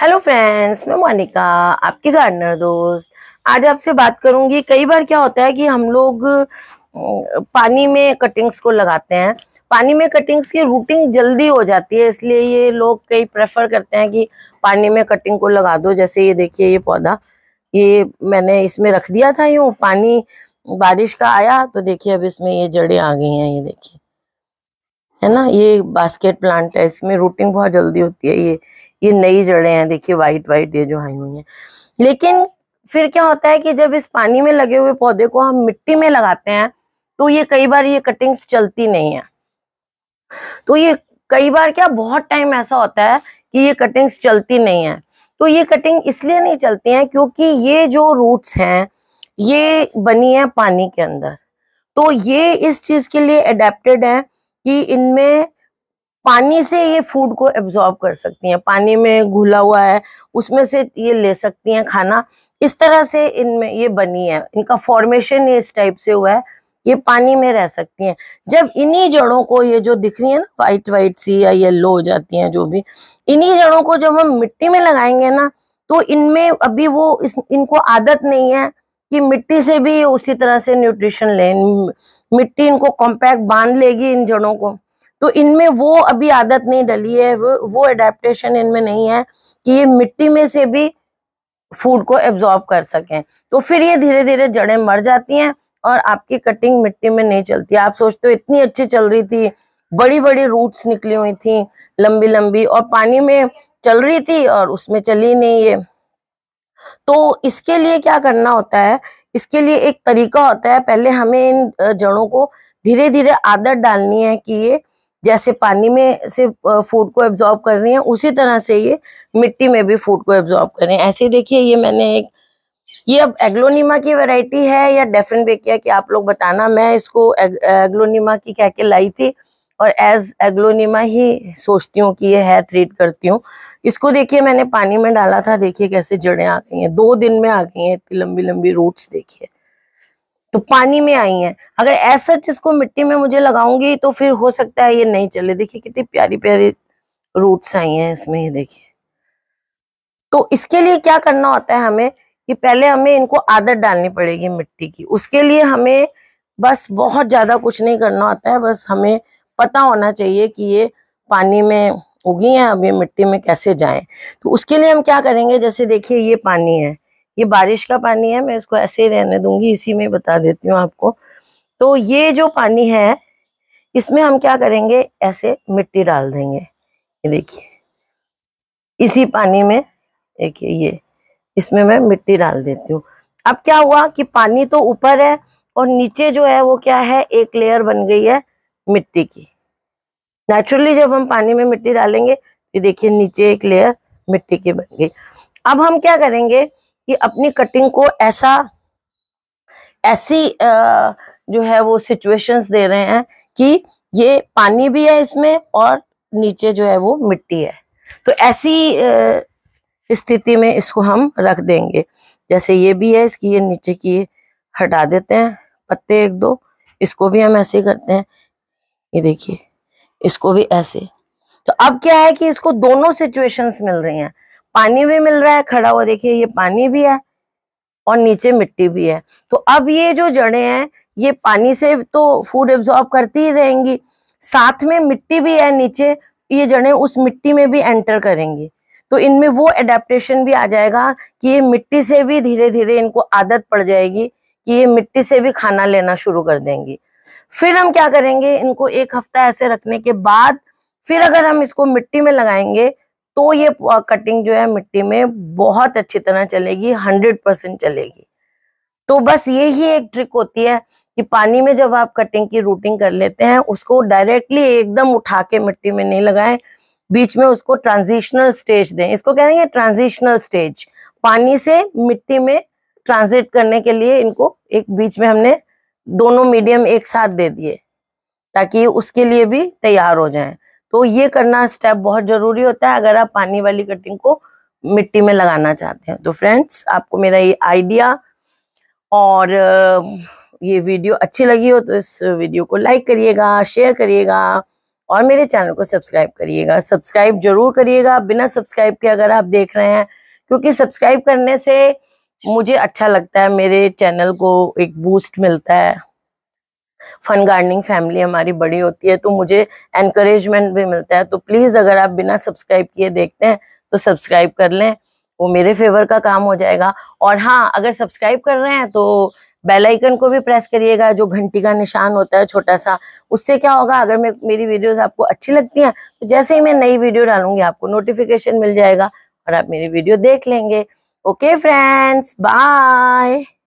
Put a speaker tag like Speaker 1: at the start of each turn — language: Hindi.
Speaker 1: हेलो फ्रेंड्स मैं मोनिका आपकी गार्डनर दोस्त आज आपसे बात करूंगी कई बार क्या होता है कि हम लोग पानी में कटिंग्स को लगाते हैं पानी में कटिंग्स की रूटिंग जल्दी हो जाती है इसलिए ये लोग कई प्रेफर करते हैं कि पानी में कटिंग को लगा दो जैसे ये देखिए ये पौधा ये मैंने इसमें रख दिया था यूँ पानी बारिश का आया तो देखिए अब इसमें ये जड़ें आ गई हैं ये देखिए है ना ये बास्केट प्लांट है इसमें रूटिंग बहुत जल्दी होती है ये ये नई जड़े हैं देखिए वाइट वाइट ये जो आई हुई हैं लेकिन फिर क्या होता है कि जब इस पानी में लगे हुए पौधे को हम मिट्टी में लगाते हैं तो ये कई बार ये कटिंग्स चलती नहीं है तो ये कई बार क्या बहुत टाइम ऐसा होता है कि ये कटिंग्स चलती नहीं है तो ये कटिंग इसलिए नहीं चलती है क्योंकि ये जो रूट्स हैं ये बनी है पानी के अंदर तो ये इस चीज के लिए एडेप्टेड है कि इनमें पानी से ये फूड को एब्जॉर्ब कर सकती हैं पानी में घुला हुआ है उसमें से ये ले सकती हैं खाना इस तरह से इनमें ये बनी है इनका फॉर्मेशन इस टाइप से हुआ है ये पानी में रह सकती हैं जब इन्हीं जड़ों को ये जो दिख रही है ना वाइट वाइट सी या येलो हो जाती हैं जो भी इन्हीं जड़ों को जब हम मिट्टी में लगाएंगे ना तो इनमें अभी वो इस इनको आदत नहीं है कि मिट्टी से भी उसी तरह से न्यूट्रिशन लें मिट्टी इनको कॉम्पैक्ट बांध लेगी इन जड़ों को तो इनमें वो अभी आदत नहीं डली है वो वो एडेप्टेशन इनमें नहीं है कि ये मिट्टी में से भी फूड को एब्जॉर्ब कर सकें तो फिर ये धीरे धीरे जड़ें मर जाती हैं और आपकी कटिंग मिट्टी में नहीं चलती आप सोचते हो इतनी अच्छी चल रही थी बड़ी बड़ी रूट्स निकली हुई थी लंबी लंबी और पानी में चल रही थी और उसमें चली नहीं ये तो इसके लिए क्या करना होता है इसके लिए एक तरीका होता है पहले हमें इन जड़ों को धीरे धीरे आदत डालनी है कि ये जैसे पानी में से फूड को एब्जॉर्ब कर रही है उसी तरह से ये मिट्टी में भी फूड को एब्जॉर्ब करें ऐसे देखिए ये मैंने एक ये अब एग्लोनीमा की वैरायटी है या डेफिन बेकिया की आप लोग बताना मैं इसको एग, एग्लोनीमा की कह के लाई थी और एज एग्लोनिमा ही सोचती हूँ कि ये हेयर ट्रीट करती हूँ इसको देखिए मैंने पानी में डाला था देखिए कैसे जड़ें आ गई हैं दो दिन में आ गई हैं इतनी लंबी लंबी रूट्स देखिए तो पानी में आई हैं अगर ऐसा इसको मिट्टी में मुझे लगाऊंगी तो फिर हो सकता है ये नहीं चले देखिए कितनी प्यारी प्यारी रूट्स आई हैं इसमें ये देखिए तो इसके लिए क्या करना होता है हमें कि पहले हमें इनको आदत डालनी पड़ेगी मिट्टी की उसके लिए हमें बस बहुत ज्यादा कुछ नहीं करना होता है बस हमें पता होना चाहिए कि ये पानी में उगी हैं अब ये मिट्टी में कैसे जाएं तो उसके लिए हम क्या करेंगे जैसे देखिए ये पानी है ये बारिश का पानी है मैं इसको ऐसे ही रहने दूंगी इसी में बता देती हूँ आपको तो ये जो पानी है इसमें हम क्या करेंगे ऐसे मिट्टी डाल देंगे ये देखिए इसी पानी में देखिए ये इसमें मैं मिट्टी डाल देती हूँ अब क्या हुआ कि पानी तो ऊपर है और नीचे जो है वो क्या है एक लेयर बन गई है मिट्टी की नेचुरली जब हम पानी में मिट्टी डालेंगे तो देखिए नीचे एक लेयर मिट्टी की बन गई अब हम क्या करेंगे कि अपनी कटिंग को ऐसा ऐसी आ, जो है वो सिचुएशंस दे रहे हैं कि ये पानी भी है इसमें और नीचे जो है वो मिट्टी है तो ऐसी स्थिति में इसको हम रख देंगे जैसे ये भी है इसकी ये नीचे की हटा देते हैं पत्ते एक दो इसको भी हम ऐसे करते हैं ये देखिए इसको भी ऐसे तो अब क्या है कि इसको दोनों सिचुएशंस मिल रही हैं पानी भी मिल रहा है खड़ा हुआ देखिए ये पानी भी है और नीचे मिट्टी भी है तो अब ये जो जड़े हैं ये पानी से तो फूड एब्जॉर्ब करती ही रहेंगी साथ में मिट्टी भी है नीचे ये जड़े उस मिट्टी में भी एंटर करेंगी तो इनमें वो एडेप्टेशन भी आ जाएगा कि ये मिट्टी से भी धीरे धीरे इनको आदत पड़ जाएगी कि ये मिट्टी से भी खाना लेना शुरू कर देंगी फिर हम क्या करेंगे इनको एक हफ्ता ऐसे रखने के बाद फिर अगर हम इसको मिट्टी में लगाएंगे तो ये कटिंग जो है मिट्टी में बहुत अच्छी तरह चलेगी हंड्रेड परसेंट चलेगी तो बस ये ही एक ट्रिक होती है कि पानी में जब आप कटिंग की रूटिंग कर लेते हैं उसको डायरेक्टली एकदम उठा के मिट्टी में नहीं लगाएं बीच में उसको ट्रांजिशनल स्टेज दें इसको कह देंगे ट्रांजिशनल स्टेज पानी से मिट्टी में ट्रांजिट करने के लिए इनको एक बीच में हमने दोनों मीडियम एक साथ दे दिए ताकि उसके लिए भी तैयार हो जाए तो ये करना स्टेप बहुत ज़रूरी होता है अगर आप पानी वाली कटिंग को मिट्टी में लगाना चाहते हैं तो फ्रेंड्स आपको मेरा ये आइडिया और ये वीडियो अच्छी लगी हो तो इस वीडियो को लाइक करिएगा शेयर करिएगा और मेरे चैनल को सब्सक्राइब करिएगा सब्सक्राइब जरूर करिएगा बिना सब्सक्राइब के अगर आप देख रहे हैं क्योंकि सब्सक्राइब करने से मुझे अच्छा लगता है मेरे चैनल को एक बूस्ट मिलता है फन गार्डनिंग फैमिली हमारी बड़ी होती है तो मुझे एनकरेजमेंट भी मिलता है तो प्लीज़ अगर आप बिना सब्सक्राइब किए देखते हैं तो सब्सक्राइब कर लें वो मेरे फेवर का काम हो जाएगा और हाँ अगर सब्सक्राइब कर रहे हैं तो बेल आइकन को भी प्रेस करिएगा जो घंटी का निशान होता है छोटा सा उससे क्या होगा अगर मैं मेरी वीडियोस आपको अच्छी लगती हैं तो जैसे ही मैं नई वीडियो डालूंगी आपको नोटिफिकेशन मिल जाएगा और आप मेरी वीडियो देख लेंगे Okay friends, bye.